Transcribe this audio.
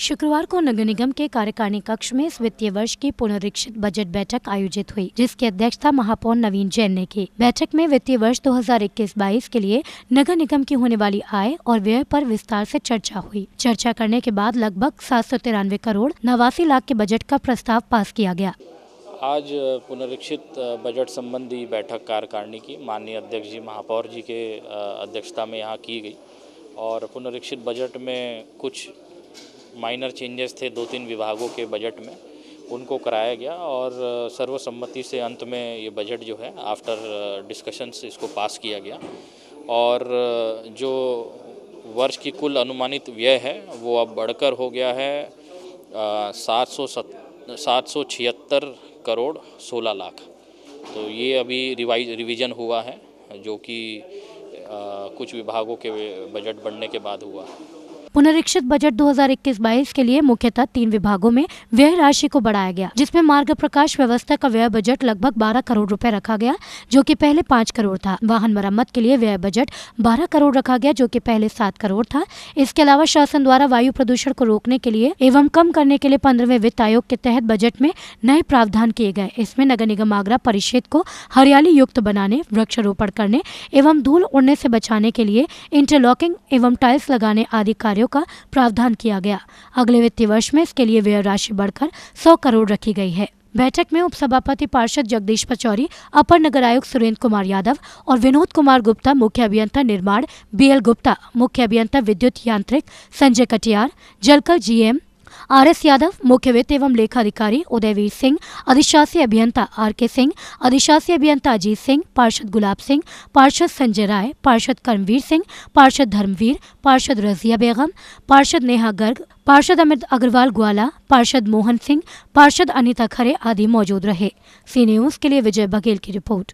शुक्रवार को नगर निगम के कार्यकारिणी कक्ष में इस वित्तीय वर्ष की पुनरीक्षित बजट बैठक आयोजित हुई जिसकी अध्यक्षता महापौर नवीन जैन ने की बैठक में वित्तीय वर्ष 2021-22 के लिए नगर निगम की होने वाली आय और व्यय पर विस्तार से चर्चा हुई चर्चा करने के बाद लगभग सात करोड़ नवासी लाख के बजट का प्रस्ताव पास किया गया आज पुनरीक्षित बजट संबंधी बैठक कार्यकारिणी की माननीय अध्यक्ष जी महापौर जी के अध्यक्षता में यहाँ की गई और पुनरीक्षित बजट में कुछ माइनर चेंजेस थे दो तीन विभागों के बजट में उनको कराया गया और सर्वसम्मति से अंत में ये बजट जो है आफ्टर डिस्कशंस इसको पास किया गया और जो वर्ष की कुल अनुमानित व्यय है वो अब बढ़कर हो गया है सात सौ सात सौ छिहत्तर करोड़ सोलह लाख तो ये अभी रिवाइज रिवीजन हुआ है जो कि कुछ विभागों के बजट बढ़ने के बाद हुआ है पुनरीक्षित बजट 2021-22 के लिए मुख्यतः तीन विभागों में व्यय राशि को बढ़ाया गया जिसमें मार्ग प्रकाश व्यवस्था का व्यय बजट लगभग 12 करोड़ रुपए रखा गया जो कि पहले 5 करोड़ था वाहन मरम्मत के लिए व्यय बजट 12 करोड़ रखा गया जो कि पहले 7 करोड़ था इसके अलावा शासन द्वारा वायु प्रदूषण को रोकने के लिए एवं कम करने के लिए पंद्रहवें वित्त आयोग के तहत बजट में नए प्रावधान किए गए इसमें नगर निगम आगरा परिषद को हरियाली युक्त बनाने वृक्षारोपण करने एवं धूल उड़ने से बचाने के लिए इंटरलॉकिंग एवं टाइल्स लगाने आदि कार्य कार्यों का प्रावधान किया गया अगले वित्तीय वर्ष में इसके लिए व्यय राशि बढ़कर सौ करोड़ रखी गई है बैठक में उपसभापति पार्षद जगदीश पचौरी अपर नगर आयुक्त सुरेंद्र कुमार यादव और विनोद कुमार गुप्ता मुख्य अभियंता निर्माण बीएल गुप्ता मुख्य अभियंता विद्युत यांत्रिक संजय कटियार जलकल जीएम आर एस यादव मुख्य वित्त एवं लेखाधिकारी उदयवीर सिंह अधिशासी अभियंता आर के सिंह अधिशासी अभियंता अजीत सिंह पार्षद गुलाब सिंह पार्षद संजय राय पार्षद कर्मवीर सिंह पार्षद धर्मवीर पार्षद रजिया बेगम पार्षद नेहा गर्ग पार्षद अमित अग्रवाल ग्वाला पार्षद मोहन सिंह पार्षद अनिता खरे आदि मौजूद रहे सी न्यूज के लिए विजय बघेल की रिपोर्ट